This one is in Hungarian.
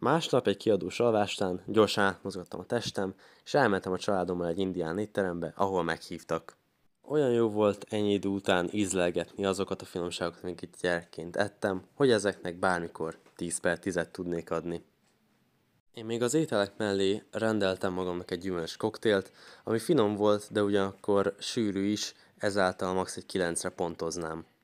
Másnap egy kiadós alvástán gyorsan átmozgattam a testem, és elmentem a családommal egy indián étterembe, ahol meghívtak. Olyan jó volt ennyi idő után ízlelgetni azokat a finomságokat, amiket gyerekként ettem, hogy ezeknek bármikor 10 per 10 tudnék adni. Én még az ételek mellé rendeltem magamnak egy gyümölcs koktélt, ami finom volt, de ugyanakkor sűrű is, ezáltal max. egy 9-re pontoznám.